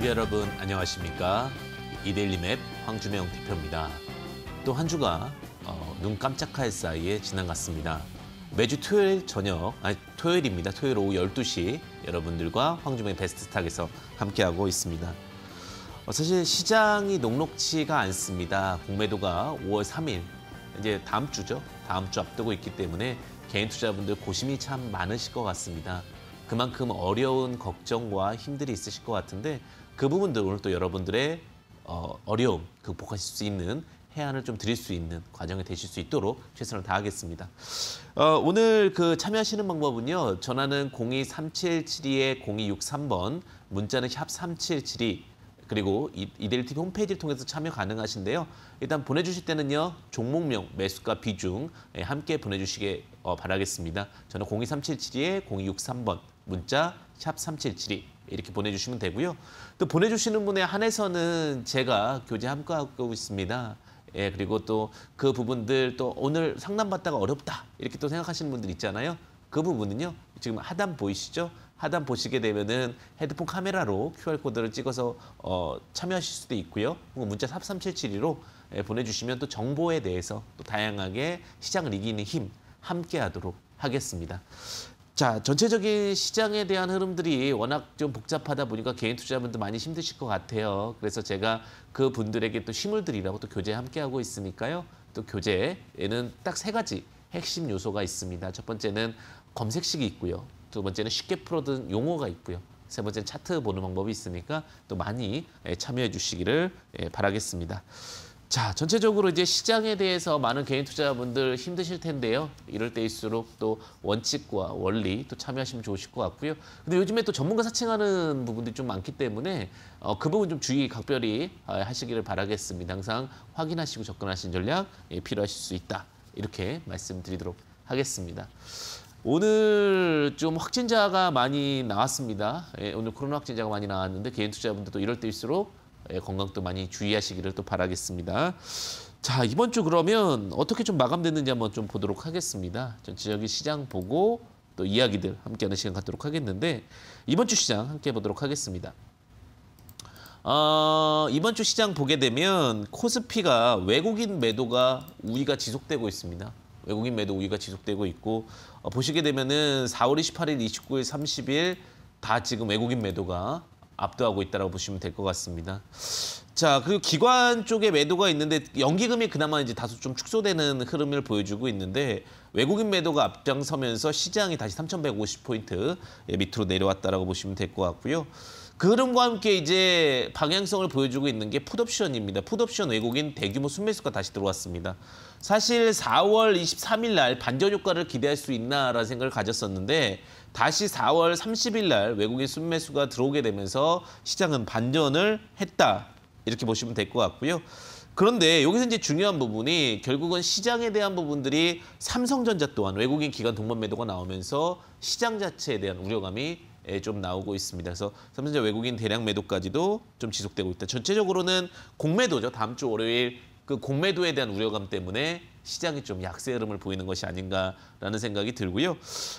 시청 여러분 안녕하십니까. 이데일리 맵 황주명 대표입니다. 또 한 주가 어, 눈 깜짝할 사이에 지나갔습니다. 매주 토요일 저녁, 아니 토요일입니다. 토요일 오후 12시 여러분들과 황주명 베스트 스탁에서 함께하고 있습니다. 어, 사실 시장이 녹록치가 않습니다. 공매도가 5월 3일, 이제 다음 주죠. 다음 주 앞두고 있기 때문에 개인 투자분들 고심이 참 많으실 것 같습니다. 그만큼 어려운 걱정과 힘들이 있으실 것 같은데 그 부분들 오늘 또 여러분들의 어, 어려움 극복하실 수 있는 해안을 좀 드릴 수 있는 과정이 되실 수 있도록 최선을 다하겠습니다. 어, 오늘 그 참여하시는 방법은요. 전화는 023772-0263번, 문자는 샵3772 그리고 이데일티 홈페이지를 통해서 참여 가능하신데요. 일단 보내주실 때는요. 종목명, 매수가 비중 예, 함께 보내주시길 어, 바라겠습니다. 저는 023772-0263번, 문자 샵3772 이렇게 보내주시면 되고요. 또 보내주시는 분에 한해서는 제가 교재 함께하고 있습니다. 예, 그리고 또 그 부분들 또 오늘 상담받다가 어렵다 이렇게 또 생각하시는 분들 있잖아요. 그 부분은요. 지금 하단 보이시죠? 하단 보시게 되면은 헤드폰 카메라로 QR코드를 찍어서 어, 참여하실 수도 있고요. 혹은 문자 삽 3772로 예, 보내주시면 또 정보에 대해서 또 다양하게 시장을 이기는 힘 함께하도록 하겠습니다. 자 전체적인 시장에 대한 흐름들이 워낙 좀 복잡하다 보니까 개인 투자자분들 많이 힘드실 것 같아요. 그래서 제가 그 분들에게 또 힘을 드리라고 또 교재 함께 하고 있으니까요. 또 교재에는 딱 세 가지 핵심 요소가 있습니다. 첫 번째는 검색식이 있고요. 두 번째는 쉽게 풀어둔 용어가 있고요. 세 번째는 차트 보는 방법이 있으니까 또 많이 참여해 주시기를 바라겠습니다. 자, 전체적으로 이제 시장에 대해서 많은 개인 투자자분들 힘드실 텐데요. 이럴 때일수록 또 원칙과 원리 또 참여하시면 좋으실 것 같고요. 근데 요즘에 또 전문가 사칭하는 부분들이 좀 많기 때문에 어, 그 부분 좀 주의 각별히 아, 하시기를 바라겠습니다. 항상 확인하시고 접근하신 전략 예, 필요하실 수 있다. 이렇게 말씀드리도록 하겠습니다. 오늘 좀 확진자가 많이 나왔습니다. 예, 오늘 코로나 확진자가 많이 나왔는데 개인 투자자분들도 이럴 때일수록 예, 건강도 많이 주의하시기를 또 바라겠습니다. 자 이번 주 그러면 어떻게 좀 마감됐는지 한번 좀 보도록 하겠습니다. 전 지역의 시장 보고 또 이야기들 함께하는 시간 갖도록 하겠는데 이번 주 시장 함께 보도록 하겠습니다. 어, 이번 주 시장 보게 되면 코스피가 외국인 매도가 우위가 지속되고 있습니다. 외국인 매도 우위가 지속되고 있고 어, 보시게 되면은 4월 28일, 29일, 30일 다 지금 외국인 매도가 압도하고 있다고 보시면 될 것 같습니다. 자, 그리고 기관 쪽에 매도가 있는데 연기금이 그나마 이제 다소 좀 축소되는 흐름을 보여주고 있는데 외국인 매도가 앞장서면서 시장이 다시 3,150포인트 예, 밑으로 내려왔다라고 보시면 될 것 같고요. 그 흐름과 함께 이제 방향성을 보여주고 있는 게 풋옵션입니다. 풋옵션 외국인 대규모 순매수가 다시 들어왔습니다. 사실 4월 23일 날 반전 효과를 기대할 수 있나라는 생각을 가졌었는데 다시 4월 30일 날 외국인 순매수가 들어오게 되면서 시장은 반전을 했다. 이렇게 보시면 될 것 같고요. 그런데 여기서 이제 중요한 부분이 결국은 시장에 대한 부분들이 삼성전자 또한 외국인 기관 동반 매도가 나오면서 시장 자체에 대한 우려감이 예, 좀 나오고 있습니다. 그래서 삼성전자 외국인 대량 매도까지도 좀 지속되고 있다. 전체적으로는 공매도죠. 다음 주 월요일 그 공매도에 대한 우려감 때문에 시장이 좀 약세 흐름을 보이는 것이 아닌가라는 생각이 들고요.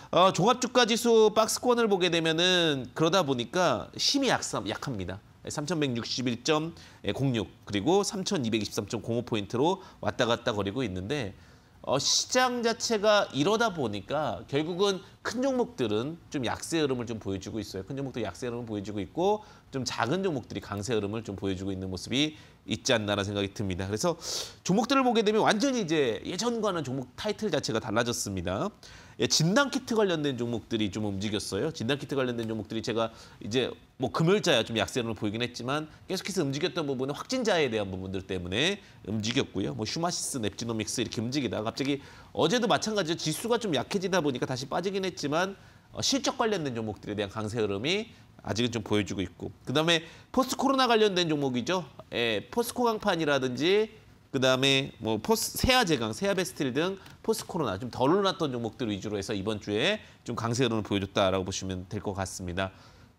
어, 종합주가지수 박스권을 보게 되면은 그러다 보니까 힘이 약삼, 약합니다. 3,161.06 그리고 3,223.05포인트로 왔다 갔다 거리고 있는데 어, 시장 자체가 이러다 보니까 결국은 큰 종목들은 좀 약세 흐름을 좀 보여주고 있어요. 큰 종목도 약세 흐름을 보여주고 있고 좀 작은 종목들이 강세 흐름을 좀 보여주고 있는 모습이 있지 않나라는 생각이 듭니다. 그래서 종목들을 보게 되면 완전히 이제 예전과는 종목 타이틀 자체가 달라졌습니다. 예, 진단 키트 관련된 종목들이 좀 움직였어요. 진단 키트 관련된 종목들이 제가 이제 뭐 금요일자야 좀 약세로 보이긴 했지만 계속해서 움직였던 부분은 확진자에 대한 부분들 때문에 움직였고요. 뭐슈마시스 넵지노믹스 이렇게 움직이다 갑자기 어제도 마찬가지로 지수가 좀 약해지다 보니까 다시 빠지긴 했지만 어, 실적 관련된 종목들에 대한 강세 흐름이 아직은 좀 보여주고 있고 그다음에 포스트 코로나 관련된 종목이죠. 예, 포스코 강판이라든지 그다음에 뭐 포스 세아 제강, 세아 베스틸 등 포스트 코로나 좀덜 올랐던 종목들 위주로 해서 이번 주에 좀 강세 흐름을 보여줬다라고 보시면 될 것 같습니다.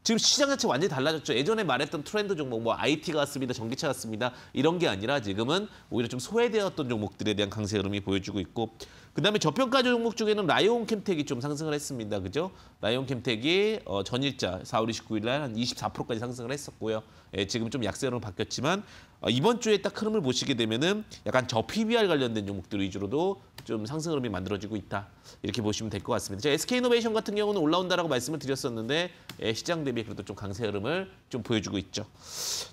지금 시장 자체 완전히 달라졌죠. 예전에 말했던 트렌드 종목, 뭐 IT가 왔습니다, 전기차 왔습니다 이런 게 아니라 지금은 오히려 좀 소외되었던 종목들에 대한 강세 흐름이 보여주고 있고 그다음에 저평가 종목 중에는 라이온 캠텍이 좀 상승을 했습니다. 그죠? 라이온 캠텍이 어, 전일자 4월 29일 날한 24%까지 상승을 했었고요. 예, 지금 좀 약세로 바뀌었지만 어, 이번 주에 딱 흐름을 보시게 되면은 약간 저 PBR 관련된 종목들 위주로도 좀 상승 흐름이 만들어지고 있다. 이렇게 보시면 될 것 같습니다. SK이노베이션 같은 경우는 올라온다라고 말씀을 드렸었는데 예, 시장 대비 그래도 좀 강세 흐름을 좀 보여주고 있죠.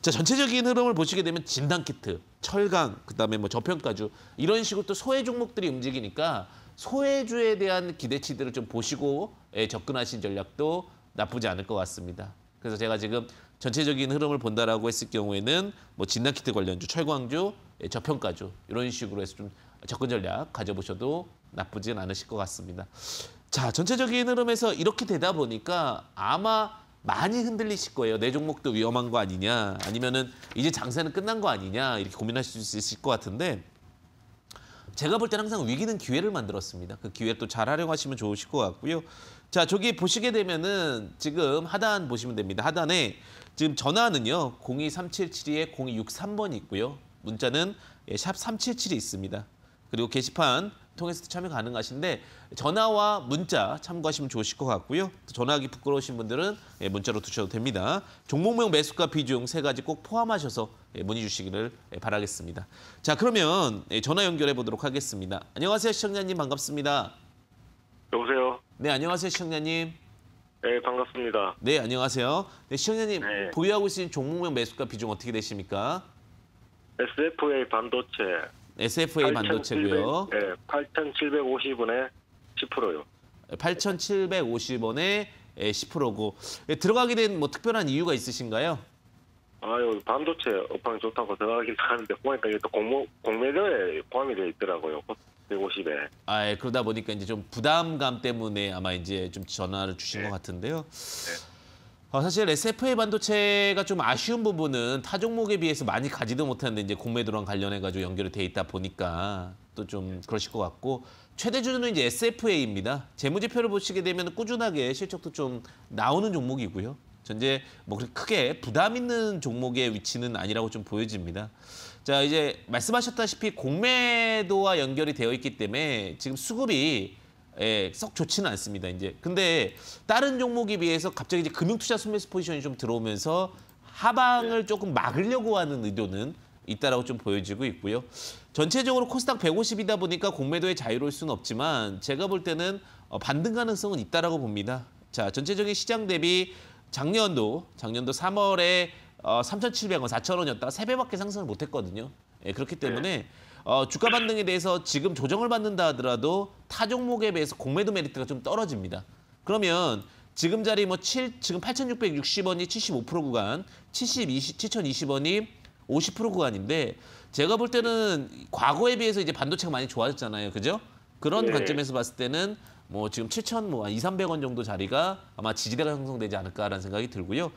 자, 전체적인 흐름을 보시게 되면 진단키트 철강, 그다음에 뭐 저평가주 이런 식으로 또 소외 종목들이 움직이니까 소외주에 대한 기대치들을 좀 보시고 예, 접근하신 전략도 나쁘지 않을 것 같습니다. 그래서 제가 지금 전체적인 흐름을 본다라고 했을 경우에는 뭐 진나키트 관련주, 철광주, 예, 저평가주 이런 식으로 해서 좀 접근 전략 가져보셔도 나쁘진 않으실 것 같습니다. 자, 전체적인 흐름에서 이렇게 되다 보니까 아마 많이 흔들리실 거예요. 내 종목도 위험한 거 아니냐 아니면은 이제 장세는 끝난 거 아니냐 이렇게 고민하실 수 있을 것 같은데 제가 볼 때는 항상 위기는 기회를 만들었습니다. 그 기회 또잘 활용하시면 좋으실 것 같고요. 자, 저기 보시게 되면은 지금 하단 보시면 됩니다. 하단에 지금 전화는요. 02377에 0263번이 있고요. 문자는 샵3 7 7 2 있습니다. 그리고 게시판 통해서 참여 가능하신데 전화와 문자 참고하시면 좋으실 것 같고요. 전화하기 부끄러우신 분들은 예, 문자로 두셔도 됩니다. 종목명 매수가 비중 세 가지 꼭 포함하셔서 예, 문의 주시기를 예, 바라겠습니다. 자 그러면 전화 연결해 보도록 하겠습니다. 안녕하세요 시청자님 반갑습니다. 여보세요. 네 안녕하세요 시청자님. 네 반갑습니다. 네 안녕하세요. 네, 시청자님 네. 보유하고 계신 종목명 매수가 비중 어떻게 되십니까? SFA 반도체 SFA 반도체고요. 네, 8,750원에 10%요. 8,750원에 10%고 들어가게 된 뭐 특별한 이유가 있으신가요? 아유 반도체 업황이 좋다고 들어가긴 하는데 보니까 이게 또 공모 공매도에 포함이 되어 있더라고요. 150에. 아, 예, 그러다 보니까 이제 좀 부담감 때문에 아마 이제 좀 전화를 주신 네. 것 같은데요. 네. 어, 사실 SFA 반도체가 좀 아쉬운 부분은 타 종목에 비해서 많이 가지도 못하는데 이제 공매도랑 관련해가지고 연결이 돼 있다 보니까 또 좀 그러실 것 같고 최대 주주는 이제 SFA입니다. 재무제표를 보시게 되면 꾸준하게 실적도 좀 나오는 종목이고요. 전제 뭐 그렇게 크게 부담 있는 종목의 위치는 아니라고 좀 보여집니다. 자 이제 말씀하셨다시피 공매도와 연결이 되어 있기 때문에 지금 수급이 예, 썩 좋지는 않습니다. 이제 근데 다른 종목에 비해서 갑자기 이제 금융투자 순매수 포지션이 좀 들어오면서 하방을 조금 막으려고 하는 의도는 있다라고 좀 보여지고 있고요. 전체적으로 코스닥 150이다 보니까 공매도에 자유로울 수는 없지만 제가 볼 때는 어, 반등 가능성은 있다라고 봅니다. 자, 전체적인 시장 대비 작년도 작년도 3월에 어, 3,700원, 4,000원이었다. 가 세배밖에 상승을 못 했거든요. 예, 그렇기 때문에 네. 어, 주가 반등에 대해서 지금 조정을 받는다 하더라도 타 종목에 비해서 공매도 메리트가 좀 떨어집니다. 그러면 지금 자리 뭐 7, 지금 8,660원이 75% 구간, 70, 20, 7,020원이 50% 구간인데 제가 볼 때는 과거에 비해서 이제 반도체가 많이 좋아졌잖아요. 그죠? 그런 네. 관점에서 봤을 때는 뭐 지금 7,000, 뭐 2, 300원 정도 자리가 아마 지지대가 형성되지 않을까라는 생각이 들고요.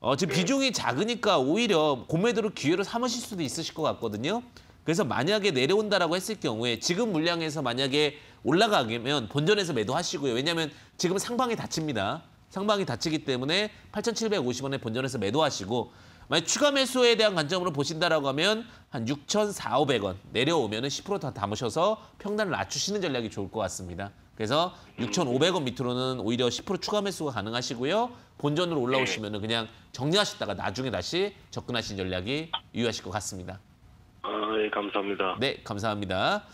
어, 지금 예. 비중이 작으니까 오히려 공매도를 기회로 삼으실 수도 있으실 것 같거든요. 그래서 만약에 내려온다라고 했을 경우에 지금 물량에서 만약에 올라가면 본전에서 매도하시고요. 왜냐하면 지금 상방이 닫힙니다 상방이 닫히기 때문에 8,750원에 본전에서 매도하시고 만약 추가 매수에 대한 관점으로 보신다라고 하면 한 6,400원 내려오면 은 10%다 담으셔서 평단을 낮추시는 전략이 좋을 것 같습니다. 그래서 6,500원 밑으로는 오히려 10% 추가 매수가 가능하시고요. 본전으로 올라오시면 은 그냥 정리하셨다가 나중에 다시 접근하신 전략이 유효하실 것 같습니다. 감사합니다. 네, 감사합니다.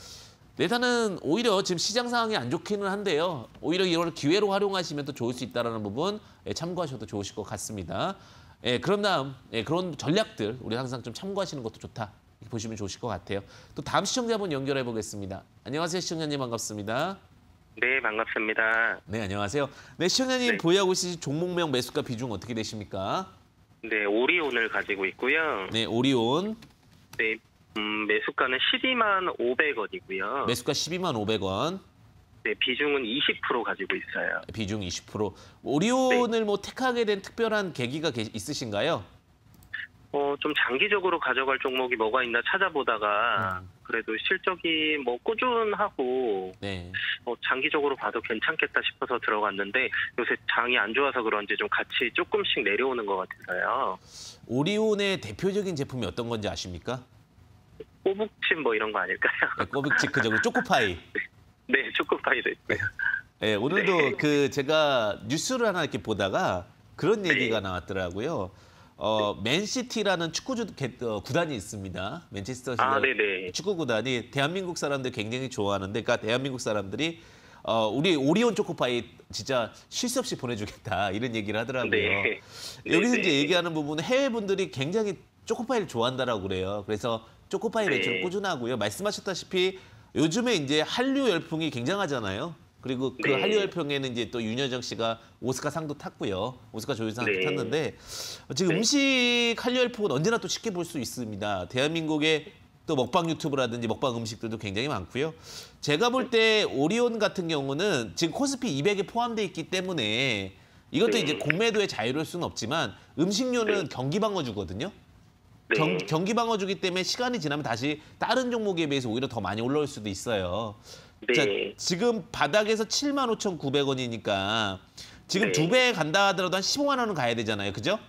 내단은 오히려 지금 시장 상황이 안 좋기는 한데요. 오히려 이걸 기회로 활용하시면 더 좋을 수 있다는 부분 예, 참고하셔도 좋으실 것 같습니다. 예, 그런 다음 예, 그런 전략들 우리 항상 좀 참고하시는 것도 좋다. 보시면 좋으실 것 같아요. 또 다음 시청자분 연결해 보겠습니다. 안녕하세요, 시청자님 반갑습니다. 네, 반갑습니다. 네, 안녕하세요. 네, 시청자님 네. 보유하고 있신 종목명 매수가 비중 어떻게 되십니까? 네, 오리온을 가지고 있고요. 네, 오리온. 네, 음, 매수가는 12만 500원이고요. 매수가 12만 500원. 네, 비중은 20% 가지고 있어요. 네, 비중 20%. 오리온을 네. 뭐 택하게 된 특별한 계기가 있으신가요? 어, 좀 장기적으로 가져갈 종목이 뭐가 있나 찾아보다가 음. 그래도 실적이 뭐 꾸준하고 네. 어, 장기적으로 봐도 괜찮겠다 싶어서 들어갔는데 요새 장이 안 좋아서 그런지 좀 같이 조금씩 내려오는 것 같아서요. 오리온의 대표적인 제품이 어떤 건지 아십니까? 꼬북칩 뭐 이런 거 아닐까요? 네, 꼬북칩 그죠. 초코파이. 네, 초코파이도 있고요. 네, 오늘도 네. 그 제가 뉴스를 하나 이렇게 보다가 그런 네. 얘기가 나왔더라고요. 어, 맨시티라는 축구 어, 구단이 있습니다. 맨체스터 시 아, 축구 구단이 대한민국 사람들 굉장히 좋아하는데, 그러니까 대한민국 사람들이 어, 우리 오리온 초코파이 진짜 실수 없이 보내주겠다 이런 얘기를 하더라고요. 네. 여기서 네, 이제 얘기하는 부분은 해외 분들이 굉장히 초코파이를 좋아한다라고 그래요. 그래서 초코파이 네. 매출은 꾸준하고요. 말씀하셨다시피 요즘에 이제 한류 열풍이 굉장하잖아요. 그리고 그 네. 한류 열풍에는 이제 또 윤여정 씨가 오스카 상도 탔고요. 오스카 조연상도 네. 탔는데 지금 네. 음식 한류 열풍은 언제나 또 쉽게 볼 수 있습니다. 대한민국의 또 먹방 유튜브라든지 먹방 음식들도 굉장히 많고요. 제가 볼 때 오리온 같은 경우는 지금 코스피 200에 포함돼 있기 때문에 이것도 네. 이제 공매도에 자유로울 수는 없지만 음식료는 경기 방어주거든요. 네. 경, 기 방어주기 때문에 시간이 지나면 다시 다른 종목에 비해서 오히려 더 많이 올라올 수도 있어요. 네. 자, 지금 바닥에서 7 5,900원이니까 지금 네. 두배 간다 하더라도 한 15만 원은 가야 되잖아요. 그죠?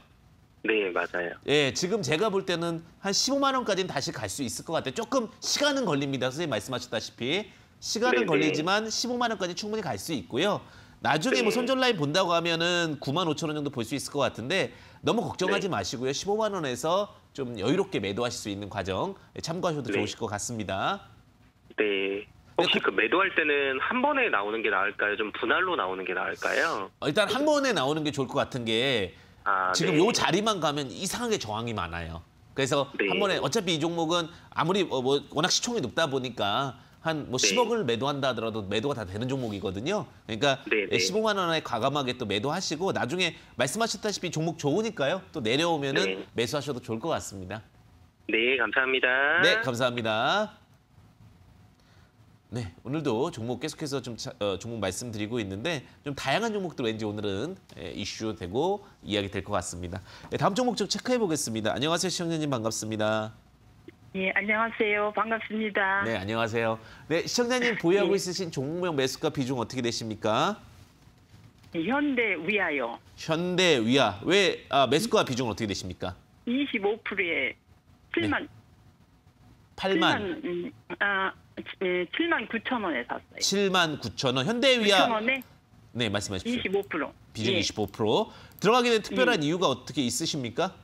네, 맞아요. 예, 지금 제가 볼 때는 한 15만 원까지는 다시 갈 수 있을 것 같아요. 조금 시간은 걸립니다. 선생님 말씀하셨다시피. 시간은 네네. 네. 걸리지만 15만 원까지 충분히 갈 수 있고요. 나중에 뭐 네. 뭐 손절 라인 본다고 하면은 9만 5천 원 정도 볼 수 있을 것 같은데 너무 걱정하지 네. 마시고요. 15만 원에서 좀 여유롭게 매도하실 수 있는 과정 참고하셔도 네. 좋으실 것 같습니다. 네. 혹시 그 매도할 때는 한 번에 나오는 게 나을까요? 좀 분할로 나오는 게 나을까요? 어, 일단 한 번에 나오는 게 좋을 것 같은 게 아, 지금 네. 요 자리만 가면 이상하게 저항이 많아요. 그래서 네. 한 번에 어차피 이 종목은 아무리 어, 뭐 워낙 시총이 높다 보니까 한뭐 10억을 매도한다 하더라도 매도가 다 되는 종목이거든요. 그러니까 네네. 15만 원에 과감하게 또 매도하시고 나중에 말씀하셨다시피 종목 좋으니까요. 또 내려오면은 네. 매수하셔도 좋을 것 같습니다. 네, 감사합니다. 네, 감사합니다. 네, 오늘도 종목 계속해서 좀 차, 어, 종목 말씀드리고 있는데 좀 다양한 종목들 왠지 오늘은 예, 이슈되고 이야기 될 것 같습니다. 네, 다음 종목 좀 체크해 보겠습니다. 안녕하세요, 시청자님 반갑습니다. 예, 안녕하세요. 반갑습니다. 네, 안녕하세요. 네, 시청자님 보유하고 예. 있으신 종목명 매수가 비중 어떻게 되십니까? 예, 현대 위아요. 현대 위아. 왜 아, 매수가 비중은 어떻게 되십니까? 25%에 7만. 네. 8만. 7만, 음, 아, 예, 7만 9천 원에 샀어요. 7만 9천 원. 현대 위아. 9천 원에? 네, 말씀하십시오. 25%. 비중 예. 25%. 들어가게 된 특별한 예. 이유가 어떻게 있으십니까?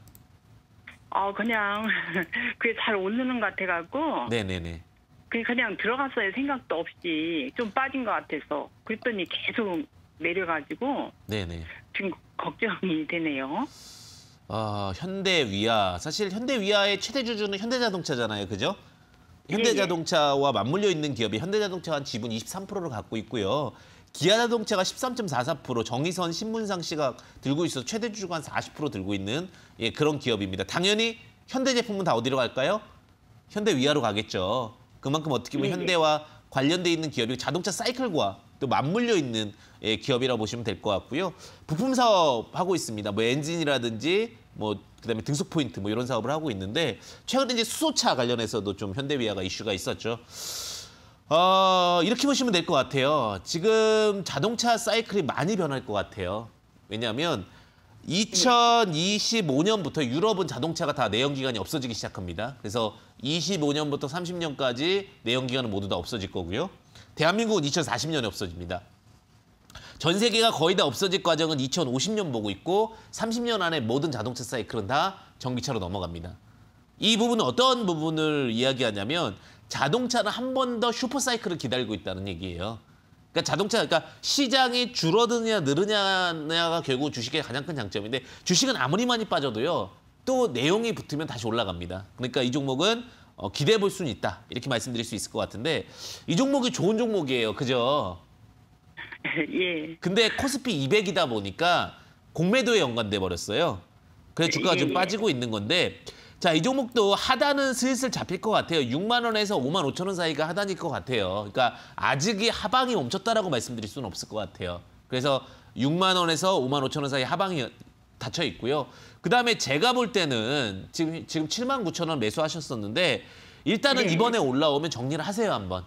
어, 그냥 그게 잘 오르는 것 같아갖고 네네네. 그 그냥 들어갔어요 생각도 없이 좀 빠진 것 같아서 그랬더니 계속 내려가지고 네네. 지금 걱정이 되네요. 아 현대위아 사실 현대위아의 최대 주주는 현대자동차잖아요, 그죠? 예, 예. 현대자동차와 맞물려 있는 기업이 현대자동차가 지분 23%를 갖고 있고요. 기아 자동차가 13.44%, 정의선 신문상 씨가 들고 있어 최대 주주가 한40% 들고 있는 예, 그런 기업입니다. 당연히 현대 제품은 다 어디로 갈까요? 현대 위아로 가겠죠. 그만큼 어떻게 보면 네, 네. 현대와 관련돼 있는 기업이 자동차 사이클과 또 맞물려 있는 예, 기업이라고 보시면 될 것 같고요. 부품 사업 하고 있습니다. 뭐 엔진이라든지 뭐 그다음에 등속 포인트 뭐 이런 사업을 하고 있는데 최근에 이제 수소차 관련해서도 좀 현대위아가 이슈가 있었죠. 어, 이렇게 보시면 될 것 같아요. 지금 자동차 사이클이 많이 변할 것 같아요. 왜냐하면 2025년부터 유럽은 자동차가 다 내연기관이 없어지기 시작합니다. 그래서 25년부터 30년까지 내연기관은 모두 다 없어질 거고요. 대한민국은 2040년에 없어집니다. 전 세계가 거의 다 없어질 과정은 2050년 보고 있고 30년 안에 모든 자동차 사이클은 다 전기차로 넘어갑니다. 이 부분은 어떤 부분을 이야기하냐면 자동차는 한 번 더 슈퍼사이클을 기다리고 있다는 얘기예요. 그러니까 자동차, 그러니까 시장이 줄어드느냐 늘느냐가 결국 주식의 가장 큰 장점인데 주식은 아무리 많이 빠져도요. 또 내용이 붙으면 다시 올라갑니다. 그러니까 이 종목은 어, 기대해 볼 수는 있다. 이렇게 말씀드릴 수 있을 것 같은데 이 종목이 좋은 종목이에요. 그죠? 예. 근데 코스피 200이다 보니까 공매도에 연관돼 버렸어요. 그래서 주가가 예. 지금 예. 빠지고 있는 건데 자, 이 종목도 하단은 슬슬 잡힐 것 같아요. 6만 원에서 5만 5천 원 사이가 하단일 것 같아요. 그러니까 아직이 하방이 멈췄다라고 말씀드릴 수는 없을 것 같아요. 그래서 6만 원에서 5만 5천 원 사이 하방이 닫혀 있고요. 그다음에 제가 볼 때는 지금 지금 7만 9천 원 매수하셨었는데 일단은 네. 이번에 올라오면 정리를 하세요 한번.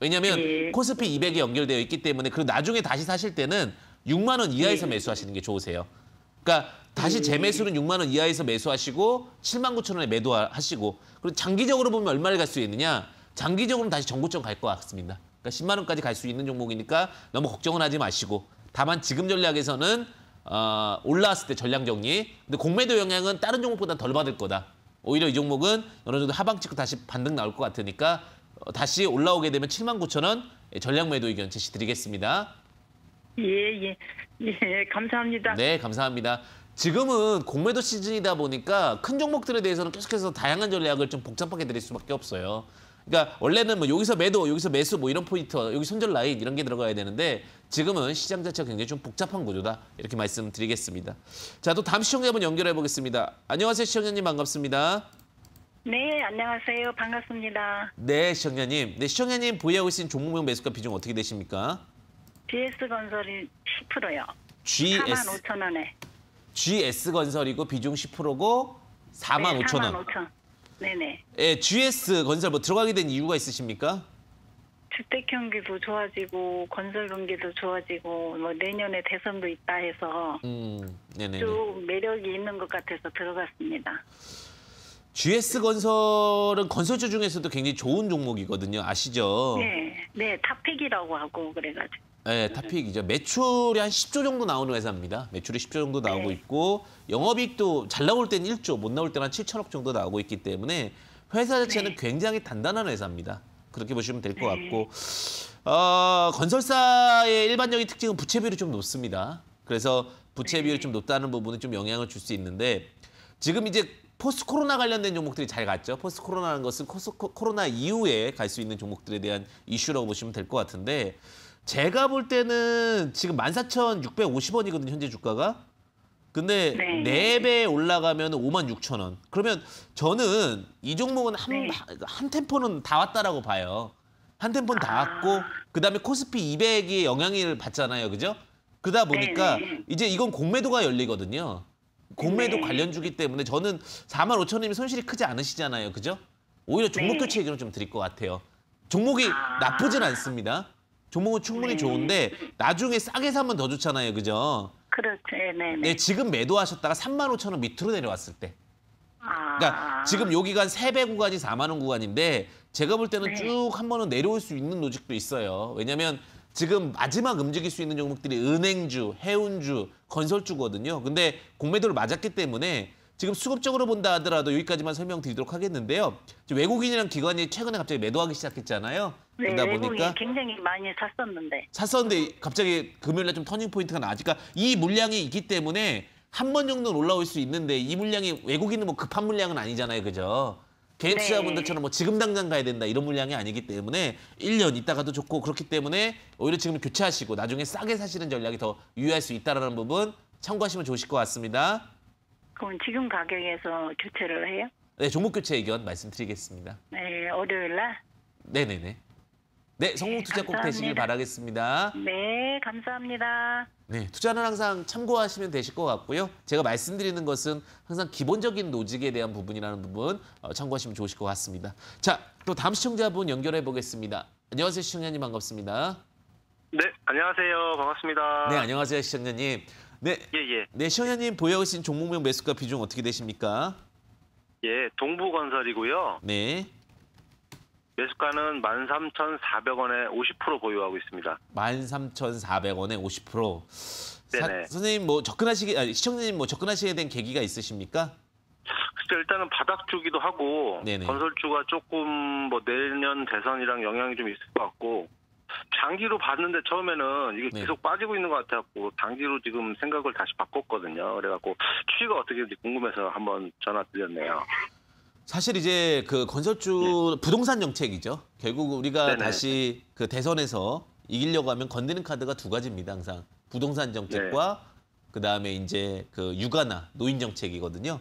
왜냐하면 네. 코스피 200이 연결되어 있기 때문에 그리고 나중에 다시 사실 때는 6만 원 이하에서 네. 매수하시는 게 좋으세요. 그러니까 다시 재매수는 음. 6만 원 이하에서 매수하시고 7만 9천 원에 매도하시고 그리고 장기적으로 보면 얼마를 갈 수 있느냐 장기적으로 다시 전고점 갈 것 같습니다. 그러니까 10만 원까지 갈 수 있는 종목이니까 너무 걱정은 하지 마시고 다만 지금 전략에서는 어, 올라왔을 때 전량 정리 근데 공매도 영향은 다른 종목보다 덜 받을 거다. 오히려 이 종목은 어느 정도 하방 찍고 다시 반등 나올 것 같으니까 어, 다시 올라오게 되면 7만 9천 원 전략 매도 의견 제시드리겠습니다. 예, 예. 예, 감사합니다. 네, 감사합니다. 지금은 공매도 시즌이다 보니까 큰 종목들에 대해서는 계속해서 다양한 전략을 좀 복잡하게 드릴 수밖에 없어요. 그러니까 원래는 뭐 여기서 매도, 여기서 매수 뭐 이런 포인트, 여기 손절 라인 이런 게 들어가야 되는데 지금은 시장 자체가 굉장히 좀 복잡한 구조다. 이렇게 말씀드리겠습니다. 자, 또 다음 시청자분 연결해 보겠습니다. 안녕하세요, 시청자님 반갑습니다. 네, 안녕하세요. 반갑습니다. 네, 시청자님. 네, 시청자님 보유하고 계신 종목명 매수가 비중 어떻게 되십니까? GS건설이 10%요. GS. 4만 5천 원에. GS 건설이고 비중 10%고 4만 네, 5천 원. 4만 5천. 네네. 예, GS 건설 뭐 들어가게 된 이유가 있으십니까? 주택 경기도 좋아지고 건설 경기도 좋아지고 뭐 내년에 대선도 있다 해서 음, 네 매력이 있는 것 같아서 들어갔습니다. GS 건설은 건설주 중에서도 굉장히 좋은 종목이거든요. 아시죠? 네, 네 탑픽이라고 하고 그래가지고. 네, 예, 탑픽이죠. 매출이 한 10조 정도 나오는 회사입니다. 매출이 10조 정도 나오고 네. 있고 영업이익도 잘 나올 때는 1조, 못 나올 때는 한 7천억 정도 나오고 있기 때문에 회사 자체는 네. 굉장히 단단한 회사입니다. 그렇게 보시면 될것 네. 같고 어, 건설사의 일반적인 특징은 부채 비율이 좀 높습니다. 그래서 부채 비율이 좀 네. 높다는 부분은 좀 영향을 줄 수 있는데 지금 이제 포스트 코로나 관련된 종목들이 잘 갔죠. 포스트 코로나라는 것은 코스, 코로나 이후에 갈 수 있는 종목들에 대한 이슈라고 보시면 될 것 같은데 제가 볼 때는 지금 14,650원이거든요, 현재 주가가. 근데 네. 4배 올라가면 5만 6천 원. 그러면 저는 이 종목은 한, 네. 그러니까 한 템포는 다 왔다라고 봐요. 한 템포는 다 아. 왔고 그다음에 코스피 200이 영향을 받잖아요. 그죠? 그다 보니까 네, 네. 이제 이건 공매도가 열리거든요. 공매도 네. 관련 주기 때문에 저는 4만 5천 원이면 손실이 크지 않으시잖아요. 그죠? 오히려 종목 교체 얘기를 좀 드릴 것 같아요. 종목이 아. 나쁘진 않습니다. 종목은 충분히 네. 좋은데 나중에 싸게 사면 더 좋잖아요. 그죠? 그렇죠. 네네. 네, 네, 네. 예, 지금 매도하셨다가 3만 5천 원 밑으로 내려왔을 때. 그러니까 아... 그러니까 지금 요기간한 3배 구간이 4만 원 구간인데 제가 볼 때는 네. 쭉한 번은 내려올 수 있는 노직도 있어요. 왜냐면 지금 마지막 움직일 수 있는 종목들이 은행주, 해운주, 건설주거든요. 근데 공매도를 맞았기 때문에 지금 수급적으로 본다 하더라도 여기까지만 설명드리도록 하겠는데요. 외국인이랑 기관이 최근에 갑자기 매도하기 시작했잖아요. 네, 그러다 보니까 굉장히 많이 샀었는데 샀었는데 갑자기 금요일날 좀 터닝 포인트가 나니까 이 물량이 있기 때문에 한 번 정도는 올라올 수 있는데 이 물량이 외국인은 뭐 급한 물량은 아니잖아요, 그죠? 개인 네. 투자분들처럼 뭐 지금 당장 가야 된다 이런 물량이 아니기 때문에 1년 있다가도 좋고 그렇기 때문에 오히려 지금 교체하시고 나중에 싸게 사시는 전략이 더 유효할 수 있다라는 부분 참고하시면 좋으실 것 같습니다. 그럼 지금 가격에서 교체를 해요? 네, 종목 교체 의견 말씀드리겠습니다. 네, 월요일 날? 네네네. 네, 성공 투자 네, 꼭 되시길 바라겠습니다. 네, 감사합니다. 네, 투자는 항상 참고하시면 되실 것 같고요. 제가 말씀드리는 것은 항상 기본적인 노직에 대한 부분이라는 부분 어, 참고하시면 좋으실 것 같습니다. 자, 또 다음 시청자분 연결해 보겠습니다. 안녕하세요, 시청자님 반갑습니다. 네, 안녕하세요. 반갑습니다. 네, 안녕하세요, 시청자님. 네. 예, 예. 네, 시현님 보유하고 계신 종목명 매수가 비중 어떻게 되십니까? 예, 동부건설이고요. 네. 매수가는 13,400원에 50% 보유하고 있습니다. 13,400원에 50%. 사, 선생님 뭐 접근하시게 아니, 시청자님 뭐 접근하시게 된 계기가 있으십니까? 글쎄 일단은 바닥 주기도 하고 네네. 건설주가 조금 뭐 내년 대선이랑 영향이 좀 있을 것 같고 장기로 봤는데 처음에는 이게 네. 계속 네. 빠지고 있는 것 같아갖고 장기로 지금 생각을 다시 바꿨거든요. 그래갖고 추이가 어떻게 되는지 궁금해서 한번 전화 드렸네요. 사실 이제 그 건설주 네. 부동산 정책이죠. 결국 우리가 네네. 다시 그 대선에서 이기려고 하면 건드는 카드가 두 가지입니다. 항상 부동산 정책과 네. 그 다음에 이제 그 육아나 노인 정책이거든요.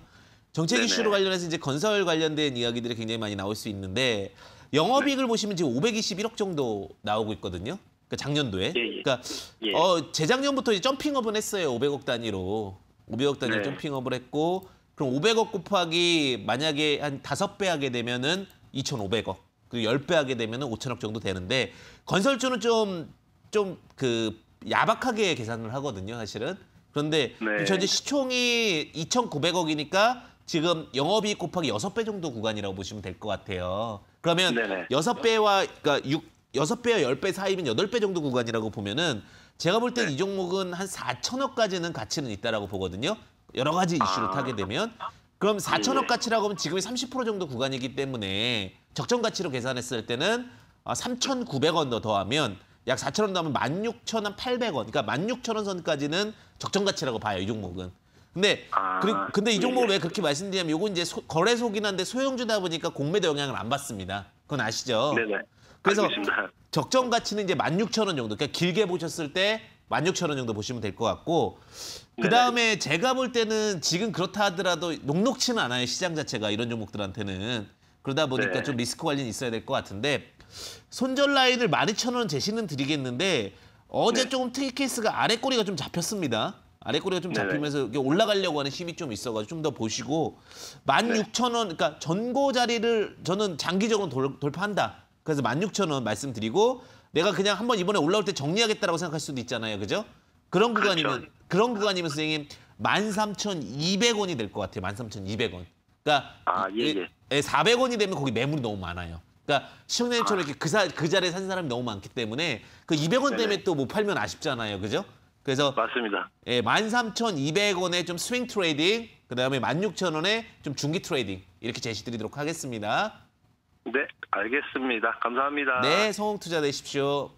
정책 네네. 이슈로 관련해서 이제 건설 관련된 이야기들이 굉장히 많이 나올 수 있는데 영업이익을 보시면 지금 521억 정도 나오고 있거든요. 그러니까 작년도에. 예, 예. 그러니까 예. 어, 재작년부터 이제 점핑업은 했어요. 500억 단위로. 500억 단위로 네. 점핑업을 했고 그럼 500억 곱하기 만약에 한 다섯 배 하게 되면은 2,500억. 그리 10배 하게 되면은 5천억 정도 되는데 건설주는 좀 좀 그 야박하게 계산을 하거든요, 사실은. 그런데 네. 현재 그렇죠. 시총이 2,900억이니까 지금 영업이익 곱하기 여섯 배 정도 구간이라고 보시면 될 것 같아요. 그러면 네네. 6배와 그러니까 6, 6배와 10배 사이면 8배 정도 구간이라고 보면은 제가 볼 땐이 네. 종목은 한 4천억까지는 가치는 있다라고 보거든요. 여러 가지 이슈를 아... 타게 되면 그럼 4천억 가치라고 하면 지금이 30% 정도 구간이기 때문에 적정 가치로 계산했을 때는 3,900원 아, 더 더하면 약 4천 그러니까 원 더하면 16,800원. 그러니까 16,000원 선까지는 적정 가치라고 봐요, 이 종목은. 근데 네. 아, 그리고 근데 이 종목을 예, 예. 왜 그렇게 말씀드리냐면 요거 이제 소, 거래속이긴 한데 소형주다 보니까 공매도 영향을 안 받습니다. 그건 아시죠? 네네. 그래서 알겠습니다. 적정 가치는 이제 16,000원 정도. 그러니까 길게 보셨을 때 16,000원 정도 보시면 될 것 같고 그다음에 제가 볼 때는 지금 그렇다 하더라도 녹록치는 않아요. 시장 자체가 이런 종목들한테는. 그러다 보니까 네. 좀 리스크 관리는 있어야 될 것 같은데 손절 라인을 12,000원 제시는 드리겠는데 어제 네. 조금 특이 케이스가 아래 꼬리가 좀 잡혔습니다. 아래꼬리가 좀 네, 네. 잡히면서 이게 올라가려고 하는 힘이 좀 있어가지고 좀 더 보시고 만 육천 원 그러니까 전고 자리를 저는 장기적으로 돌, 돌파한다. 그래서 만 육천 원 말씀드리고 내가 그냥 한번 이번에 올라올 때 정리하겠다라고 생각할 수도 있잖아요. 그죠? 그런 그렇죠. 구간이면 그렇죠. 그런 구간이면 선생님 만 삼천 이백 원이 될 것 같아요. 만 삼천 이백 원 그러니까 아, 예, 예. 400원이 예, 되면 거기 매물이 너무 많아요. 그러니까 시청자님처럼 아. 이렇게 그, 사, 그 자리에 산 사람이 너무 많기 때문에 그 200원 때문에 또 못 팔면 아쉽잖아요. 그죠? 그래서 맞습니다. 예, 13,200원에 좀 스윙 트레이딩, 그다음에 16,000원에 좀 중기 트레이딩 이렇게 제시드리도록 하겠습니다. 네, 알겠습니다. 감사합니다. 네, 성공 투자 되십시오.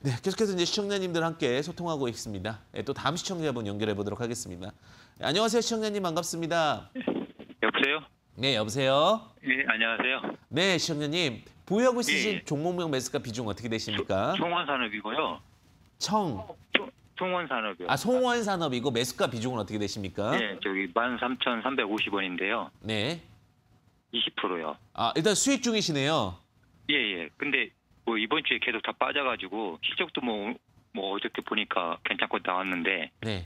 네, 계속해서 이제 시청자님들 함께 소통하고 있습니다. 예, 또 다음 시청자분 연결해 보도록 하겠습니다. 네, 안녕하세요, 시청자님 반갑습니다. 여보세요? 네, 여보세요. 네, 안녕하세요. 네, 시청자님 보유하고 있으신 예, 예. 종목명 매수가 비중 어떻게 되십니까? 청원산업이고요. 청. 청. 어, 송원 산업이요. 아, 송원 산업이고 매수가 비중은 어떻게 되십니까? 예, 네, 저기 13,350원인데요. 네. 20%요. 아, 일단 수익 중이시네요. 예, 예. 근데 뭐 이번 주에 계속 다 빠져가지고 실적도 뭐, 뭐 어저께 보니까 괜찮고 나왔는데 네.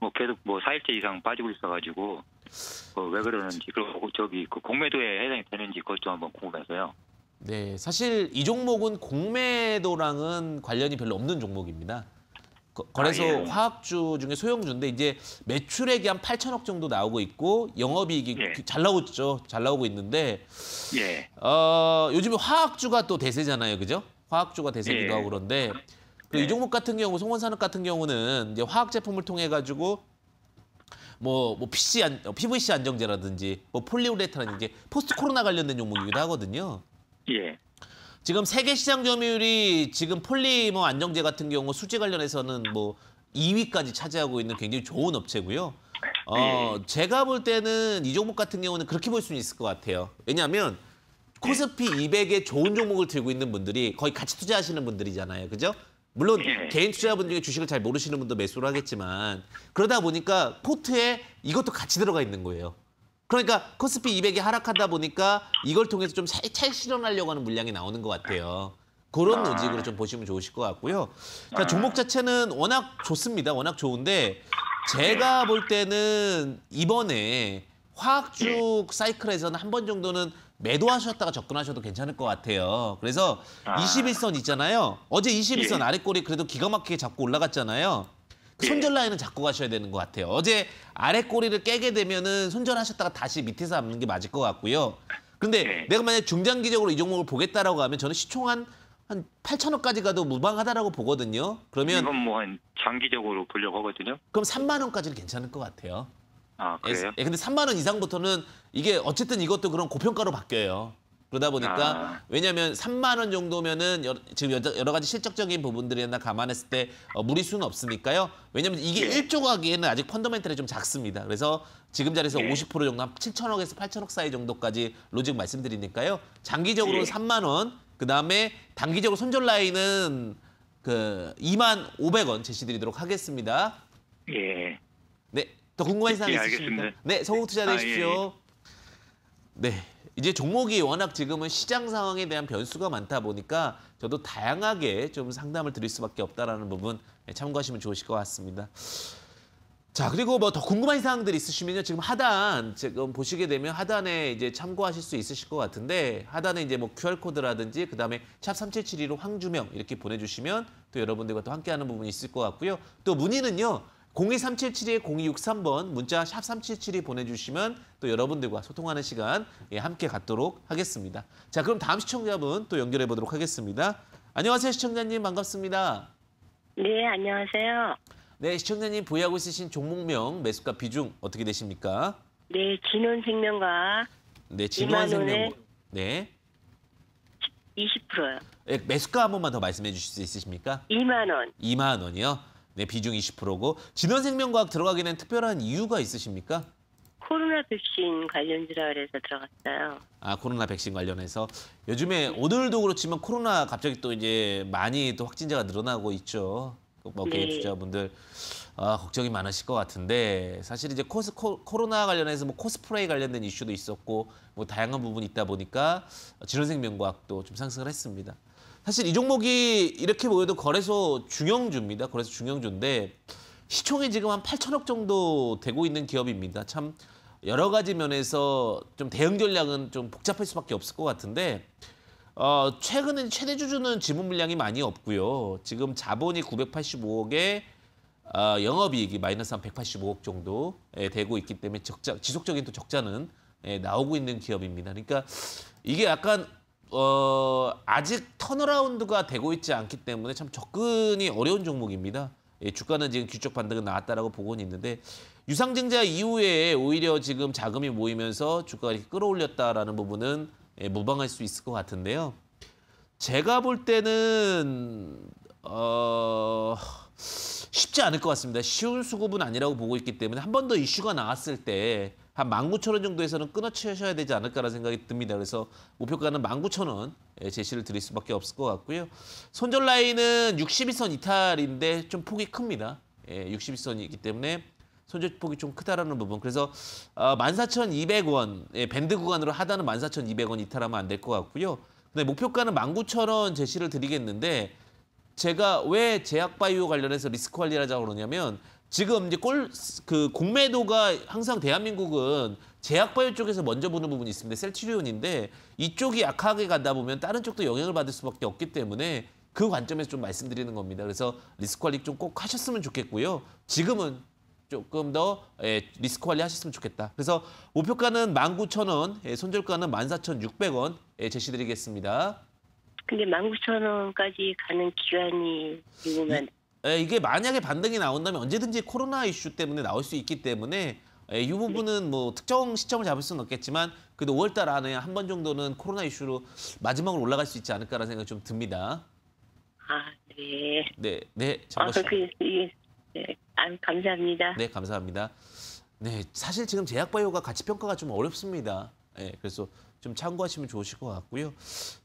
뭐 계속 뭐 4일째 이상 빠지고 있어가지고 뭐왜 어, 그러는지 그리고 저기 그 공매도에 해당이 되는지 그것도 한번 궁금해서요. 네, 사실 이 종목은 공매도랑은 관련이 별로 없는 종목입니다. 거래소 아, 예. 화학주 중에 소형주인데 이제 매출액이 한 8천억 정도 나오고 있고 영업이익이 예. 그, 잘 나오죠. 잘 나오고 있는데 예. 어, 요즘에 화학주가 또 대세잖아요. 그죠? 화학주가 대세기도 예. 하고 그런데 그 예. 이종목 같은 경우 송원산업 같은 경우는 이제 화학 제품을 통해 가지고 뭐, 뭐 PC 안, 어, PVC 안정제라든지 뭐 폴리우레탄 이제 포스트 코로나 관련된 종목이기도 하거든요. 예. 지금 세계 시장 점유율이 지금 폴리머 안정제 같은 경우 수지 관련해서는 뭐 2위까지 차지하고 있는 굉장히 좋은 업체고요. 어, 네. 제가 볼 때는 이 종목 같은 경우는 그렇게 볼 수는 있을 것 같아요. 왜냐하면 코스피 200에 좋은 종목을 들고 있는 분들이 거의 같이 투자하시는 분들이잖아요. 그죠? 물론 네. 개인 투자분 중에 주식을 잘 모르시는 분도 매수를 하겠지만 그러다 보니까 포트에 이것도 같이 들어가 있는 거예요. 그러니까 코스피 200이 하락하다 보니까 이걸 통해서 좀 살살 실현하려고 하는 물량이 나오는 것 같아요. 그런 아. 의직으로 좀 보시면 좋으실 것 같고요. 자, 그러니까 종목 자체는 워낙 좋습니다. 워낙 좋은데 제가 볼 때는 이번에 화학주 사이클에서는 한 번 정도는 매도하셨다가 접근하셔도 괜찮을 것 같아요. 그래서 21선 아. 있잖아요. 어제 21선 아래 꼬리 그래도 기가 막히게 잡고 올라갔잖아요. 그 예. 손절 라인은 잡고 가셔야 되는 것 같아요. 어제 아래 꼬리를 깨게 되면은 손절하셨다가 다시 밑에서 잡는 게 맞을 것 같고요. 근데 네. 내가 만약 중장기적으로 이 종목을 보겠다라고 하면 저는 시총 한 한 8천원까지 가도 무방하다라고 보거든요. 그러면 이건 뭐한 장기적으로 보려고 하거든요. 그럼 3만 원까지는 괜찮을 것 같아요. 아 그래요? 예, 근데 3만 원 이상부터는 이게 어쨌든 이것도 그런 고평가로 바뀌어요. 그러다 보니까 아. 왜냐하면 3만 원 정도면은 여 지금 여러, 여러 가지 실적적인 부분들이나 감안했을 때 어, 무리수는 없으니까요. 왜냐하면 이게 예. 1조 가기에는 아직 펀더멘털이 좀 작습니다. 그래서 지금 자리에서 예. 50% 정도 한 7천억에서 8천억 사이 정도까지 로직 말씀드리니까요. 장기적으로 예. 3만 원, 그다음에 단기적으로 손절 라인은 그 2만 500원 제시드리도록 하겠습니다. 예. 네, 더 궁금한 예, 사항 네, 예, 있으십니까? 아, 예. 네, 성공 투자 되십시오. 아, 네. 이제 종목이 워낙 지금은 시장 상황에 대한 변수가 많다 보니까 저도 다양하게 좀 상담을 드릴 수밖에 없다라는 부분 네, 참고하시면 좋으실 것 같습니다. 자 그리고 뭐 더 궁금한 사항들 있으시면요 지금 하단 지금 보시게 되면 하단에 이제 참고하실 수 있으실 것 같은데 하단에 이제 뭐 QR 코드라든지 그 다음에 샵 #3772로 황주명 이렇게 보내주시면 또 여러분들과 또 함께하는 부분이 있을 것 같고요 또 문의는요 0 2 3 7 7 2 0263번 문자 샵3772 보내주시면 또 여러분들과 소통하는 시간 예, 함께 갖도록 하겠습니다. 자 그럼 다음 시청자분 또 연결해 보도록 하겠습니다. 안녕하세요 시청자님 반갑습니다. 네 안녕하세요. 네 시청자님 보유하고 있으신 종목명 매수가 비중 어떻게 되십니까? 네 진원생명과 네 진원생명 네 20%요. 예, 매수가 한 번만 더 말씀해 주실 수 있으십니까? 2만 원. 2만 원이요? 네, 비중 20%고 진원생명과학 들어가게 는 특별한 이유가 있으십니까? 코로나 백신 관련 질환 그래서 들어갔어요. 아 코로나 백신 관련해서 요즘에 오늘도 그렇지만 코로나 갑자기 또 이제 많이 또 확진자가 늘어나고 있죠. 뭐 개인 네. 투자분들 아, 걱정이 많으실 것 같은데 사실 이제 코스, 코, 코로나 관련해서 뭐코스프레 관련된 이슈도 있었고 뭐 다양한 부분이 있다 보니까 진원생명과학도 좀 상승을 했습니다. 사실 이 종목이 이렇게 보여도 거래소 중형주입니다. 거래소 중형주인데 시총이 지금 한 8천억 정도 되고 있는 기업입니다. 참 여러 가지 면에서 좀 대응 전략은 좀 복잡할 수밖에 없을 것 같은데 어, 최근에 최대 주주는 지분 물량이 많이 없고요. 지금 자본이 985억에 어, 영업이익이 마이너스 한 185억 정도 에, 예, 되고 있기 때문에 적자, 지속적인 또 적자는 에, 예, 나오고 있는 기업입니다. 그러니까 이게 약간 어, 아직 턴어라운드가 되고 있지 않기 때문에 참 접근이 어려운 종목입니다. 예, 주가는 지금 규적 반등은 나왔다라고 보고는 있는데 유상증자 이후에 오히려 지금 자금이 모이면서 주가가 이렇게 끌어올렸다라는 부분은 예, 무방할 수 있을 것 같은데요. 제가 볼 때는 어... 쉽지 않을 것 같습니다. 쉬운 수급은 아니라고 보고 있기 때문에 한 번 더 이슈가 나왔을 때한 19,000원 정도에서는 끊어치셔야 되지 않을까라는 생각이 듭니다. 그래서 목표가는 19,000원 예, 제시를 드릴 수밖에 없을 것 같고요. 손절 라인은 62선 이탈인데 좀 폭이 큽니다. 예, 62선이기 때문에 손절폭이 좀 크다라는 부분. 그래서 어, 14,200원 예, 밴드 구간으로 하단은 14,200원 이탈하면 안 될 것 같고요. 근데 목표가는 19,000원 제시를 드리겠는데 제가 왜 제약바이오 관련해서 리스크 관리를 하자고 그러냐면 지금 이제 골 그 공매도가 항상 대한민국은 제약바이오 쪽에서 먼저 보는 부분이 있습니다. 셀트리온인데 이쪽이 약하게 간다 보면 다른 쪽도 영향을 받을 수밖에 없기 때문에 그 관점에서 좀 말씀드리는 겁니다. 그래서 리스크 관리 좀 꼭 하셨으면 좋겠고요. 지금은 조금 더 예, 리스크 관리 하셨으면 좋겠다. 그래서 목표가는 19,000원, 예, 손절가는 14,600원 예, 제시드리겠습니다. 근데 19,000원까지 가는 기간이 궁금한 이게 만약에 반등이 나온다면 언제든지 코로나 이슈 때문에 나올 수 있기 때문에 이 부분은 뭐 특정 시점을 잡을 수는 없겠지만 그래도 5월달 안에 한 번 정도는 코로나 이슈로 마지막으로 올라갈 수 있지 않을까라는 생각이 좀 듭니다. 아 네. 네, 네. 아, 그, 네, 아, 감사합니다. 네, 감사합니다. 네, 사실 지금 제약바이오가 가치평가가 좀 어렵습니다. 네, 그래서 좀 참고하시면 좋으실 것 같고요.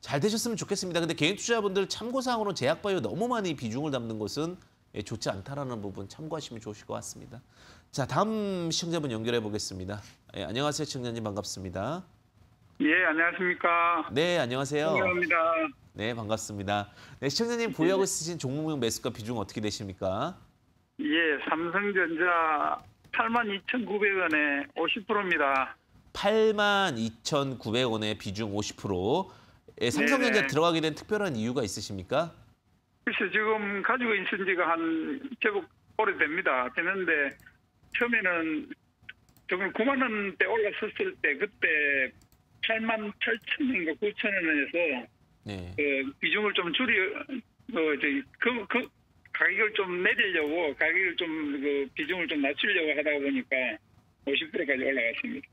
잘 되셨으면 좋겠습니다. 근데 개인 투자분들 참고사항으로 제약바이오 너무 많이 비중을 담는 것은 예, 좋지 않다라는 부분 참고하시면 좋으실 것 같습니다. 자, 다음 시청자분 연결해 보겠습니다. 예, 안녕하세요, 청자님 반갑습니다. 예, 안녕하십니까. 네, 안녕하세요. 반갑습니다. 네, 반갑습니다. 네, 시청자님 보유하고 예. 있으신 종목명 매수가 비중 어떻게 되십니까? 예, 삼성전자 8 2,900원에 50%입니다. 82,900원의 비중 50%에 삼성전자 네네. 들어가게 된 특별한 이유가 있으십니까? 글쎄 지금 가지고 있는 지가 한 제법 오래됩니다. 되는데 처음에는 정말 9만 원대 올라섰을때 그때 8만 8천인가 9천 원에서 네. 그 비중을 좀 줄이 어, 이제 그, 그 가격을 좀 내리려고 가격을 좀그 비중을 좀 낮추려고 하다 보니까 50%까지 올라갔습니다.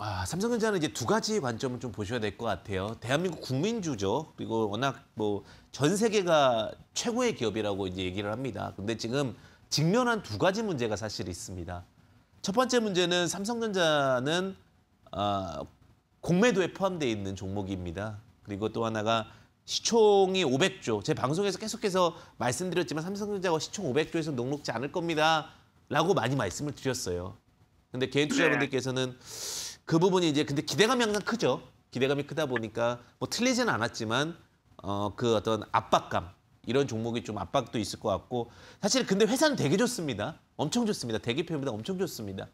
아, 삼성전자는 이제 두 가지 관점을 좀 보셔야 될 것 같아요. 대한민국 국민주죠. 그리고 워낙 뭐 전 세계가 최고의 기업이라고 이제 얘기를 합니다. 근데 지금 직면한 두 가지 문제가 사실 있습니다. 첫 번째 문제는 삼성전자는 아, 공매도에 포함되어 있는 종목입니다. 그리고 또 하나가 시총이 500조. 제 방송에서 계속해서 말씀드렸지만 삼성전자가 시총 500조에서 녹록지 않을 겁니다. 라고 많이 말씀을 드렸어요. 근데 개인 네. 투자분들께서는 자그 부분이 이제 근데 기대감이 항상 크죠. 기대감이 크다 보니까 뭐 틀리지는 않았지만 어, 그 어떤 압박감 이런 종목이 좀 압박도 있을 것 같고 사실 근데 회사는 되게 좋습니다. 엄청 좋습니다. 대기표보다 엄청 좋습니다.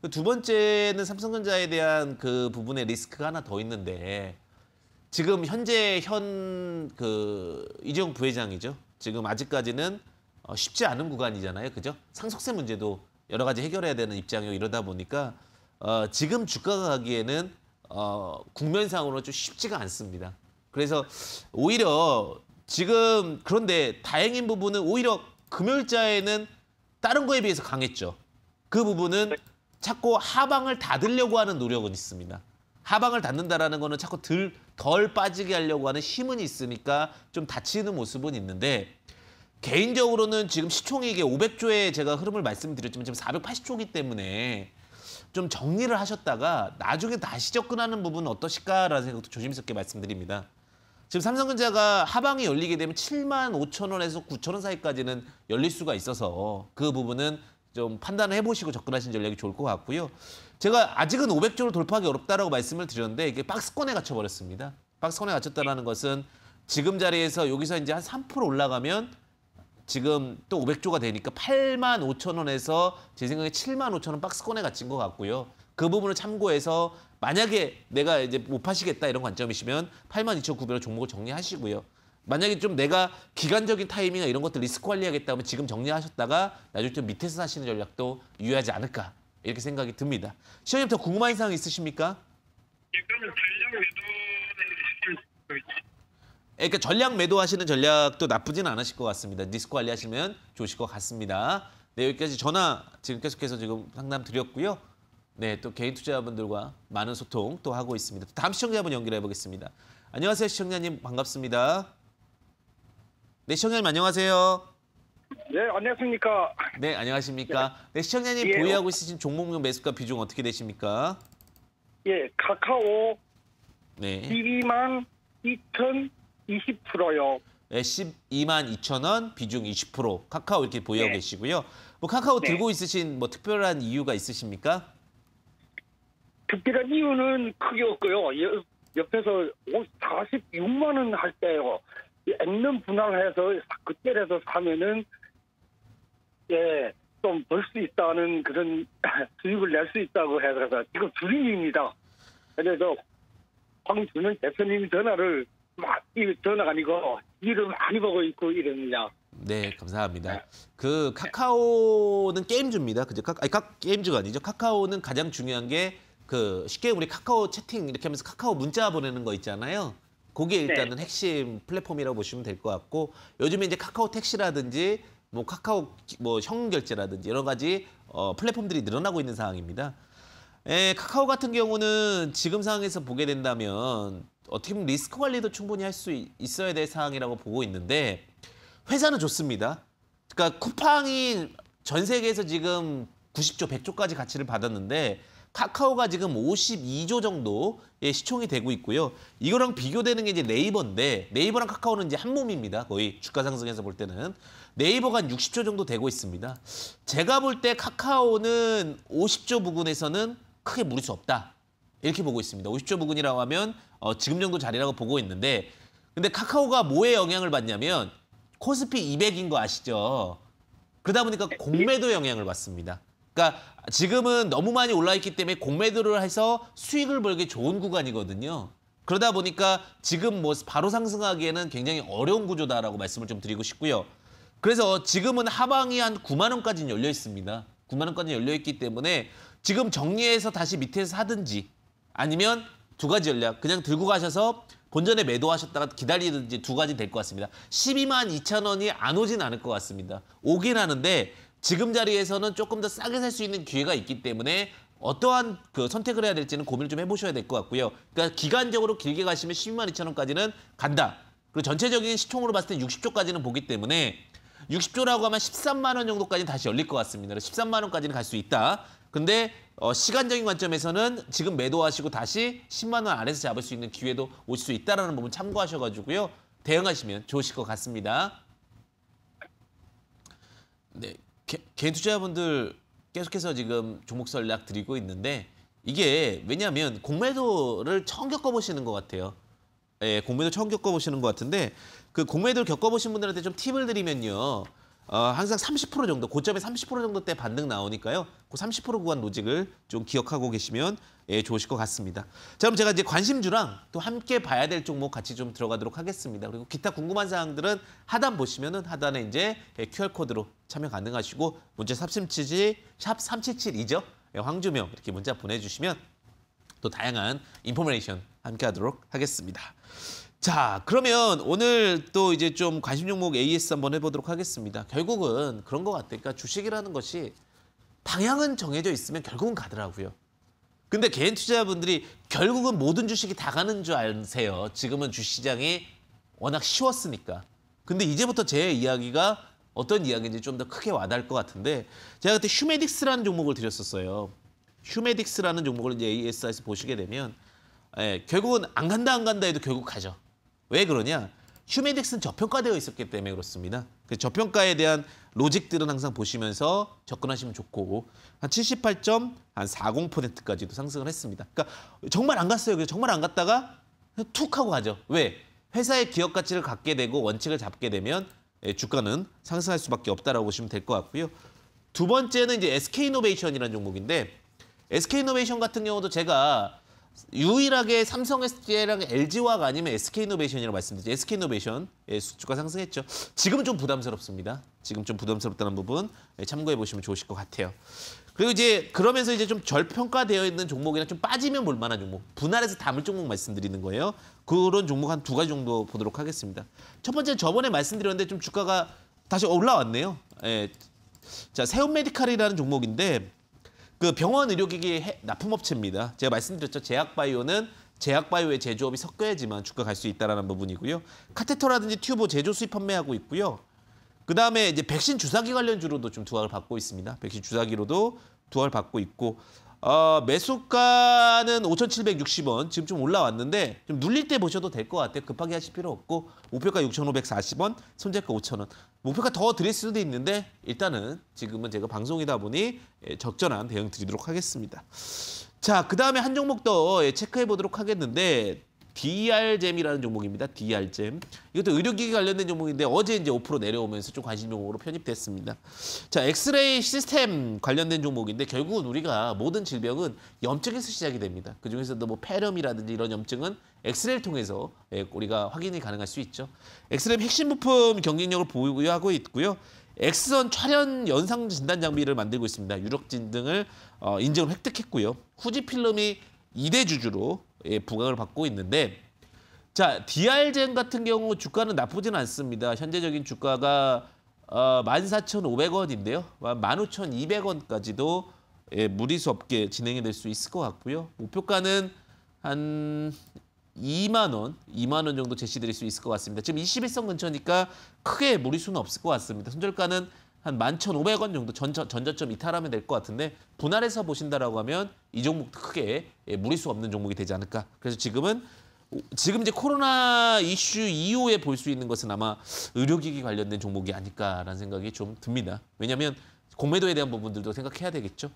그 두 번째는 삼성전자에 대한 그 부분의 리스크가 하나 더 있는데 지금 현재 현 그 이재용 부회장이죠. 지금 아직까지는 어, 쉽지 않은 구간이잖아요. 그죠? 상속세 문제도 여러 가지 해결해야 되는 입장이고 이러다 보니까 어, 지금 주가가 가기에는 어, 국면상으로 좀 쉽지가 않습니다. 그래서 오히려 지금 그런데 다행인 부분은 오히려 금요일자에는 다른 거에 비해서 강했죠. 그 부분은 네. 자꾸 하방을 닫으려고 하는 노력은 있습니다. 하방을 닫는다라는 거는 자꾸 덜, 덜 빠지게 하려고 하는 힘은 있으니까 좀 다치는 모습은 있는데 개인적으로는 지금 시총이익의 500조에 제가 흐름을 말씀드렸지만 지금 480조기 때문에 좀 정리를 하셨다가 나중에 다시 접근하는 부분은 어떠실까라는 생각도 조심스럽게 말씀드립니다. 지금 삼성전자가 하방이 열리게 되면 7만 5천 원에서 9천 원 사이까지는 열릴 수가 있어서 그 부분은 좀 판단을 해보시고 접근하신 전략이 좋을 것 같고요. 제가 아직은 500조를 돌파하기 어렵다라고 말씀을 드렸는데 이게 박스권에 갇혀버렸습니다. 박스권에 갇혔다는 것은 지금 자리에서 여기서 이제 한 3% 올라가면 지금 또 500조가 되니까 8만 5천 원에서 제 생각에 7만 5천 원 박스권에 갇힌 것 같고요. 그 부분을 참고해서 만약에 내가 이제 못 파시겠다 이런 관점이시면 8만 2천 9백 원 종목을 정리하시고요. 만약에 좀 내가 기간적인 타이밍이나 이런 것들 리스크 관리하겠다 하면 지금 정리하셨다가 나중에 좀 밑에서 하시는 전략도 유효하지 않을까 이렇게 생각이 듭니다. 시원님 더 궁금한 사항 있으십니까? 예, 그러면 달력 외도는 그러니까 전략 매도하시는 전략도 나쁘진 않으실 것 같습니다. 리스크 관리하시면 좋으실 것 같습니다. 네, 여기까지 전화 지금 계속해서 지금 상담 드렸고요. 네, 또 개인 투자자분들과 많은 소통 또 하고 있습니다. 다음 시청자분 연결해 보겠습니다. 안녕하세요, 시청자님 반갑습니다. 네, 시청자님 안녕하세요. 네, 안녕하십니까. 네, 안녕하십니까. 네, 시청자님 예, 보유하고 어. 있으신 종목명 매수가 비중 어떻게 되십니까? 예, 카카오 네. 12만 2천 20%요. 네, 12만 2천 원, 비중 20%. 카카오 이렇게 보유하고 네. 계시고요. 뭐 카카오 네. 들고 있으신 뭐 특별한 이유가 있으십니까? 특별한 이유는 크게 없고요. 옆에서 46만 원 할 때요. 액면 분할해서 그때라도 사면은 예, 좀벌 수 있다는 그런 수익을낼 수 있다고 해서 지금 주림입니다. 그래서 황준영 대표님 전화를 막이 전화가 아니고 일을 많이 보고 있고 이러느냐. 네, 감사합니다. 네. 그 카카오는 게임즈입니다. 그죠? 카, 아니, 게임즈가 아니죠. 카카오는 가장 중요한 게 그 쉽게 우리 카카오 채팅 이렇게 하면서 카카오 문자 보내는 거 있잖아요. 그게 네. 일단은 네. 핵심 플랫폼이라고 보시면 될 것 같고 요즘에 이제 카카오 택시라든지 뭐 카카오 뭐 형결제라든지 여러 가지 어, 플랫폼들이 늘어나고 있는 상황입니다. 에, 예, 카카오 같은 경우는 지금 상황에서 보게 된다면 어떻게 보면 리스크 관리도 충분히 할 수 있어야 될 상황이라고 보고 있는데 회사는 좋습니다. 그러니까 쿠팡이 전 세계에서 지금 90조, 100조까지 가치를 받았는데 카카오가 지금 52조 정도의 시총이 되고 있고요. 이거랑 비교되는 게 이제 네이버인데 네이버랑 카카오는 이제 한 몸입니다. 거의 주가 상승에서 볼 때는 네이버가 한 60조 정도 되고 있습니다. 제가 볼 때 카카오는 50조 부근에서는 크게 무리수 없다. 이렇게 보고 있습니다. 50조 부근이라고 하면 어, 지금 정도 자리라고 보고 있는데 근데 카카오가 뭐에 영향을 받냐면 코스피 200인 거 아시죠? 그러다 보니까 공매도 영향을 받습니다. 그러니까 지금은 너무 많이 올라있기 때문에 공매도를 해서 수익을 벌기 좋은 구간이거든요. 그러다 보니까 지금 뭐 바로 상승하기에는 굉장히 어려운 구조다라고 말씀을 좀 드리고 싶고요. 그래서 지금은 하방이 한 9만 원까지는 열려 있습니다. 9만 원까지 열려 있기 때문에 지금 정리해서 다시 밑에서 사든지 아니면 두 가지 전략 그냥 들고 가셔서 본전에 매도하셨다가 기다리든지 두 가지 될 것 같습니다. 12만 2천 원이 안 오진 않을 것 같습니다. 오긴 하는데 지금 자리에서는 조금 더 싸게 살 수 있는 기회가 있기 때문에 어떠한 그 선택을 해야 될지는 고민을 좀 해보셔야 될 것 같고요. 그러니까 기간적으로 길게 가시면 12만 2천 원까지는 간다. 그리고 전체적인 시총으로 봤을 때 60조까지는 보기 때문에 60조라고 하면 13만 원 정도까지 다시 열릴 것 같습니다. 13만 원까지는 갈 수 있다. 근데 어, 시간적인 관점에서는 지금 매도하시고 다시 10만 원 안에서 잡을 수 있는 기회도 올수 있다는 부분 참고하셔가지고요. 대응하시면 좋으실 것 같습니다. 네, 개, 인 투자자분들 계속해서 지금 종목 설략 드리고 있는데 이게 왜냐하면 공매도를 처음 겪어보시는 것 같아요. 예, 공매도 처음 겪어보시는 것 같은데 그 공매도를 겪어보신 분들한테 좀 팁을 드리면요. 어, 항상 30% 정도, 고점에 30% 정도 때 반등 나오니까요. 그 30% 구간 로직을좀 기억하고 계시면 예, 좋으실 것 같습니다. 자, 그럼 제가 이제 관심주랑 또 함께 봐야 될 종목 같이 좀 들어가도록 하겠습니다. 그리고 기타 궁금한 사항들은 하단 보시면은 하단에 이제 QR코드로 예, 참여 가능하시고 문제 삼십치지, 샵3 7 7이죠 예, 황주명 이렇게 문자 보내주시면 또 다양한 인포메이션 함께 하도록 하겠습니다. 자, 그러면 오늘 또 이제 좀 관심 종목 AS 한번 해보도록 하겠습니다. 결국은 그런 것 같아요. 그러니까 주식이라는 것이 방향은 정해져 있으면 결국은 가더라고요. 근데 개인 투자자분들이 결국은 모든 주식이 다 가는 줄 아세요. 지금은 주시장이 워낙 쉬웠으니까. 근데 이제부터 제 이야기가 어떤 이야기인지 좀 더 크게 와닿을 것 같은데 제가 그때 휴메딕스라는 종목을 드렸었어요. 휴메딕스라는 종목을 이제 AS에서 보시게 되면 예, 결국은 안 간다 안 간다 해도 결국 가죠. 왜 그러냐? 휴메딕스는 저평가되어 있었기 때문에 그렇습니다. 그 저평가에 대한 로직들은 항상 보시면서 접근하시면 좋고 한 78.40%까지도 상승을 했습니다. 그러니까 정말 안 갔어요. 그래서 정말 안 갔다가 툭 하고 가죠. 왜? 회사의 기업 가치를 갖게 되고 원칙을 잡게 되면 예, 주가는 상승할 수밖에 없다라고 보시면 될 것 같고요. 두 번째는 이제 SK이노베이션이라는 종목인데 SK이노베이션 같은 경우도 제가 유일하게 삼성 SDI랑 LG화가 아니면 SK이노베이션이라고 말씀드렸죠. SK이노베이션의 주가 예, 상승했죠. 지금 좀 부담스럽습니다. 지금 좀 부담스럽다는 부분 예, 참고해 보시면 좋으실 것 같아요. 그리고 이제 그러면서 이제 좀 절평가되어 있는 종목이나 좀 빠지면 볼 만한 종목, 분할해서 담을 종목 말씀드리는 거예요. 그런 종목 한 두 가지 정도 보도록 하겠습니다. 첫 번째 저번에 말씀드렸는데 좀 주가가 다시 올라왔네요. 예. 자, 세운 메디칼이라는 종목인데 그 병원 의료기기 납품업체입니다. 제가 말씀드렸죠. 제약바이오는 제약바이오의 제조업이 섞여야지만 주가 갈 수 있다는 부분이고요. 카테터라든지 튜브 제조 수입 판매하고 있고요. 그다음에 이제 백신 주사기 관련 주로도 좀 두각을 받고 있습니다. 백신 주사기로도 두각을 받고 있고 어, 매수가는 5,760원 지금 좀 올라왔는데 좀 눌릴 때 보셔도 될 것 같아요. 급하게 하실 필요 없고 목표가 6,540원, 손절가 5,000원. 목표가 더 드릴 수도 있는데 일단은 지금은 제가 방송이다 보니 예, 적절한 대응 드리도록 하겠습니다. 자, 그 다음에 한 종목 더 예, 체크해 보도록 하겠는데 DR잼이라는 종목입니다. DR잼. 이것도 의료기기 관련된 종목인데 어제 이제 5% 내려오면서 좀 관심 종목으로 편입됐습니다. 자, 엑스레이 시스템 관련된 종목인데 결국은 우리가 모든 질병은 염증에서 시작이 됩니다. 그중에서도 뭐 폐렴이라든지 이런 염증은 엑스레이를 통해서 예, 우리가 확인이 가능할 수 있죠. 엑스레이 핵심 부품 경쟁력을 보유하고 있고요. 엑스선 촬영 연상 진단 장비를 만들고 있습니다. 유력진 등을 어, 인증을 획득했고요. 후지필름이 이대 주주로 예, 부각을 받고 있는데 자 DR젠 같은 경우 주가는 나쁘진 않습니다. 현재적인 주가가 어, 14,500원인데요. 15,200원까지도 예, 무리수 없게 진행이 될 수 있을 것 같고요. 목표가는 한 2만 원, 2만 원 정도 제시드릴 수 있을 것 같습니다. 지금 21선 근처니까 크게 무리수는 없을 것 같습니다. 손절가는 한 11,500원 정도 전자, 전자점 이탈하면 될 것 같은데 분할해서 보신다라고 하면 이 종목도 크게 예, 무리수 없는 종목이 되지 않을까. 그래서 지금은 지금 이제 코로나 이슈 이후에 볼 수 있는 것은 아마 의료기기 관련된 종목이 아닐까라는 생각이 좀 듭니다. 왜냐하면 공매도에 대한 부분들도 생각해야 되겠죠.